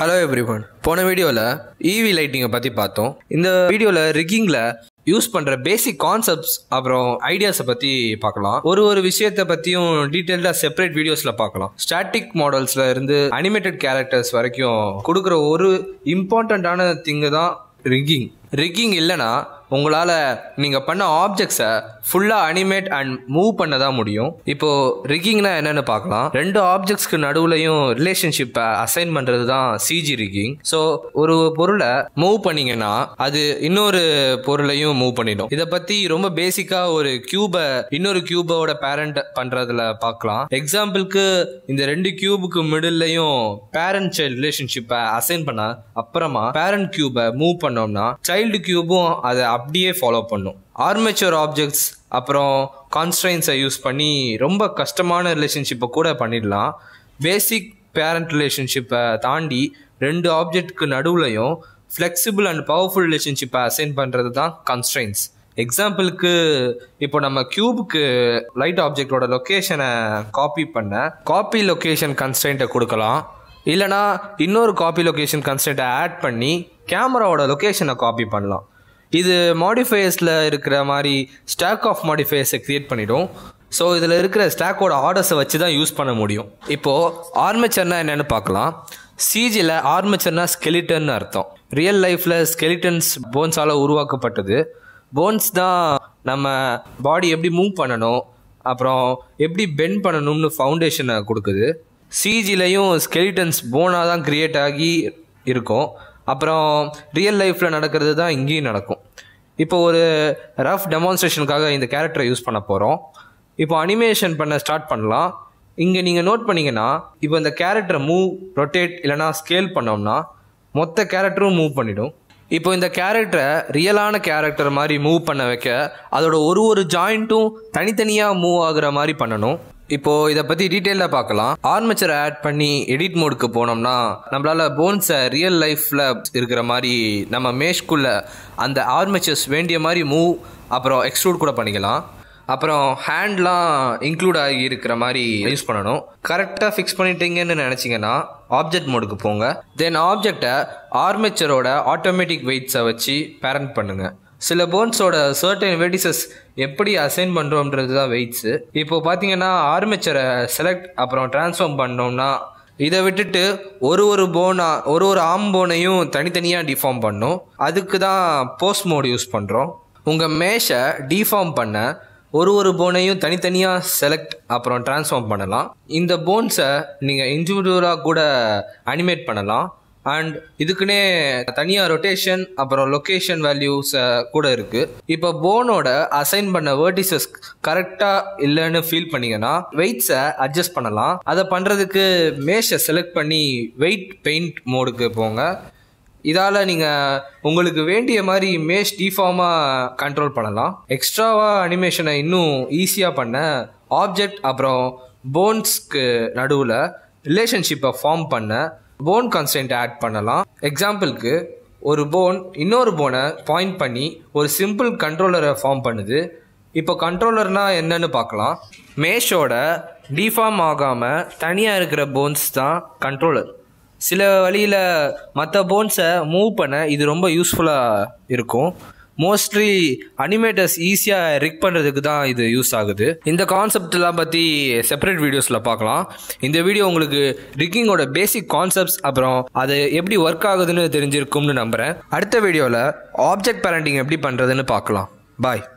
hello everyone போன வீடியோவில் EV லைட்டிங்கை பற்றி பார்த்தோம் இந்த வீடியோவில் ரிக்கிங்கில் யூஸ் பண்ணுற பேசிக் கான்செப்ட்ஸ் அப்புறம் ஐடியாஸை பற்றி பார்க்கலாம் ஒரு ஒரு விஷயத்தை பற்றியும் டீட்டெயில்டாக செப்பரேட் வீடியோஸில் பார்க்கலாம் ஸ்டாட்டிக் மாடல்ஸில் இருந்து அனிமேட்டட் கேரக்டர்ஸ் வரைக்கும் கொடுக்குற ஒரு இம்பார்ட்டண்ட்டான திங்கு தான் ரிக்கிங் ரிக்கிங் இல்லைனா உங்களால் நீங்கள் பண்ண ஆப்ஜெக்ட்ஸை ஃபுல்லாக அனிமேட் அண்ட் மூவ் பண்ண தான் முடியும் இப்போது ரிக்கிங்னா என்னென்னு பார்க்கலாம் ரெண்டு ஆப்ஜெக்ட்ஸ்க்கு நடுவுலையும் ரிலேஷன்ஷிப்பை அசைன் பண்ணுறது தான் சிஜி ரிக்கிங் ஸோ ஒரு பொருளை மூவ் பண்ணிங்கன்னா அது இன்னொரு பொருளையும் மூவ் பண்ணிடும் இதை பற்றி ரொம்ப பேசிக்காக ஒரு கியூபை இன்னொரு கியூபோட பேரண்ட் பண்ணுறதுல பார்க்கலாம் எக்ஸாம்பிளுக்கு இந்த ரெண்டு கியூபுக்கு மிடில்லையும் பேரண்ட் சைல்டு ரிலேஷன்ஷிப்பை அசைன் பண்ண அப்புறமா பேரண்ட் கியூபை மூவ் பண்ணோம்னா சைல்டு கியூபும் அதை அப்படியே ஃபாலோ பண்ணும் ஆர்மேச்சர் ஆப்ஜெக்ட்ஸ் அப்புறம் கான்ஸ்டன்ஸை யூஸ் பண்ணி ரொம்ப கஷ்டமான ரிலேஷன்ஷிப்பை கூட பண்ணிடலாம் பேசிக் பேரண்ட் ரிலேஷன்ஷிப்பை தாண்டி ரெண்டு ஆப்ஜெக்ட்க்கு நடுவுலையும் ஃப்ளெக்சிபிள் அண்ட் பவர்ஃபுல் ரிலேஷன்ஷிப்பை அசைன் பண்ணுறது தான் கன்ஸ்ட்ரெயின்ஸ் எக்ஸாம்பிளுக்கு இப்போ நம்ம கியூபுக்கு லைட் ஆப்ஜெக்டோட லொக்கேஷனை காப்பி பண்ண காப்பி லொக்கேஷன் கன்ஸ்டன்ட்டை கொடுக்கலாம் இல்லைனா இன்னொரு காப்பி லொக்கேஷன் கன்ஸ்டன்ட்டை ஆட் பண்ணி கேமராவோட லொக்கேஷனை காப்பி பண்ணலாம் இது மாடிஃபையர்ஸில் இருக்கிற மாதிரி ஸ்டாக் ஆஃப் மாடிஃபையர்ஸை க்ரியேட் பண்ணிவிடும் ஸோ இதில் இருக்கிற ஸ்டாக்கோட ஆர்டர்ஸை வச்சு தான் யூஸ் பண்ண முடியும் இப்போது ஆர்மிச்சர்னா என்னென்னு பார்க்கலாம் சிஜியில் ஆர்மிச்சர்னா ஸ்கெலிட்டன்னு அர்த்தம் ரியல் லைஃப்பில் ஸ்கெலிட்டன்ஸ் போன்ஸால் உருவாக்கப்பட்டது போன்ஸ் தான் நம்ம பாடி எப்படி மூவ் பண்ணணும் அப்புறம் எப்படி பெண்ட் பண்ணணும்னு ஃபவுண்டேஷனை கொடுக்குது சிஜிலையும் ஸ்கெலிட்டன்ஸ் போனாக தான் க்ரியேட் ஆகி இருக்கும் அப்புறம் ரியல் லைஃப்பில் நடக்கிறது தான் இங்கேயும் நடக்கும் இப்போ ஒரு ரஃப் டெமான்ஸ்ட்ரேஷனுக்காக இந்த கேரக்டரை யூஸ் பண்ண போகிறோம் இப்போ அனிமேஷன் பண்ண ஸ்டார்ட் பண்ணலாம் இங்கே நீங்கள் நோட் பண்ணிங்கன்னா இப்போ இந்த கேரக்டரை மூவ் ரொட்டேட் இல்லைனா ஸ்கேல் பண்ணோம்னா மொத்த கேரக்டரும் மூவ் பண்ணிடும் இப்போ இந்த கேரக்டரை ரியலான கேரக்டர் மாதிரி மூவ் பண்ண வைக்க அதோட ஒரு ஒரு ஜாயிண்ட்டும் தனித்தனியாக மூவ் ஆகுற மாதிரி பண்ணணும் இப்போ இதை பற்றி டீட்டெயிலாக பார்க்கலாம் ஆர்மச்சர் ஆட் பண்ணி எடிட் மோடுக்கு போனோம்னா நம்மளால போன்ஸை ரியல் லைஃப்பில் இருக்கிற மாதிரி நம்ம மேஷ்குள்ளே அந்த ஆர்மேச்சர்ஸ் வேண்டிய மாதிரி மூவ் அப்புறம் எக்ஸ்ட்ரூட் கூட பண்ணிக்கலாம் அப்புறம் ஹேண்ட்லாம் இன்க்ளூட் ஆகி இருக்கிற மாதிரி யூஸ் பண்ணணும் கரெக்டாக ஃபிக்ஸ் பண்ணிட்டீங்கன்னு நினச்சிங்கன்னா ஆப்ஜெக்ட் மோடுக்கு போங்க தென் ஆப்ஜெக்டை ஆர்மேச்சரோட ஆட்டோமேட்டிக் வெயிட்ஸை வச்சு பேரண்ட் பண்ணுங்கள் சில போன்ஸோட சர்டன் வெடிசஸ் எப்படி அசைன் பண்ணுறோன்றது தான் வெயிட்ஸு இப்போது பார்த்தீங்கன்னா ஆர்மிச்சரை செலக்ட் அப்புறம் டிரான்ஸ்ஃபார்ம் பண்ணோம்னா இதை விட்டுட்டு ஒரு ஒரு போனா ஒரு ஒரு ஆம் போனையும் தனித்தனியாக டிஃபார்ம் பண்ணும் அதுக்கு தான் போஸ்ட் மோட் யூஸ் பண்ணுறோம் உங்கள் மேஷை டிஃபார்ம் பண்ண ஒரு ஒரு போனையும் தனித்தனியாக செலக்ட் அப்புறம் டிரான்ஸ்ஃபார்ம் பண்ணலாம் இந்த போன்ஸை நீங்கள் இண்டிவிஜுவலாக கூட அனிமேட் பண்ணலாம் அண்ட் இதுக்குன்னே தனியாக ரொட்டேஷன் அப்புறம் லொக்கேஷன் வேல்யூஸ் கூட இருக்குது இப்போ போனோட அசைன் பண்ண வேர்டிசஸ் கரெக்டாக இல்லைன்னு ஃபீல் பண்ணிங்கன்னா வெயிட்ஸை அட்ஜஸ்ட் பண்ணலாம் அதை பண்ணுறதுக்கு மேஷை செலக்ட் பண்ணி வெயிட் பெயிண்ட் மோடுக்கு போங்க இதால் நீங்கள் உங்களுக்கு வேண்டிய மாதிரி மேஷ் டிஃபார்மாக கண்ட்ரோல் பண்ணலாம் எக்ஸ்ட்ராவாக அனிமேஷனை இன்னும் ஈஸியாக பண்ண ஆப்ஜெக்ட் அப்புறம் போன்ஸ்க்கு நடுவில் ரிலேஷன்ஷிப்பை ஃபார்ம் பண்ண போன் கான்ஸ்டன்ட் ஆட் பண்ணலாம் எக்ஸாம்பிளுக்கு ஒரு போன் இன்னொரு போனை பாயிண்ட் பண்ணி ஒரு சிம்பிள் கண்ட்ரோலரை ஃபார்ம் பண்ணுது இப்போ கண்ட்ரோலர்னால் என்னன்னு பார்க்கலாம் மேஷோட டிஃபார்ம் ஆகாமல் தனியாக இருக்கிற போன்ஸ் தான் கண்ட்ரோலர் சில வழியில் மற்ற போன்ஸை மூவ் பண்ண இது ரொம்ப யூஸ்ஃபுல்லாக இருக்கும் மோஸ்ட்லி அனிமேட்டர்ஸ் ஈஸியாக ரிக் பண்ணுறதுக்கு தான் இது யூஸ் ஆகுது இந்த கான்செப்ட்லாம் பற்றி செப்பரேட் வீடியோஸில் பார்க்கலாம் இந்த வீடியோ உங்களுக்கு ரிக்கிங்கோட பேசிக் கான்செப்ட்ஸ் அப்புறம் அது எப்படி ஒர்க் ஆகுதுன்னு தெரிஞ்சிருக்கும்னு நம்புகிறேன் அடுத்த வீடியோவில் ஆப்ஜெக்ட் பேரண்டிங் எப்படி பண்ணுறதுன்னு பார்க்கலாம் பாய்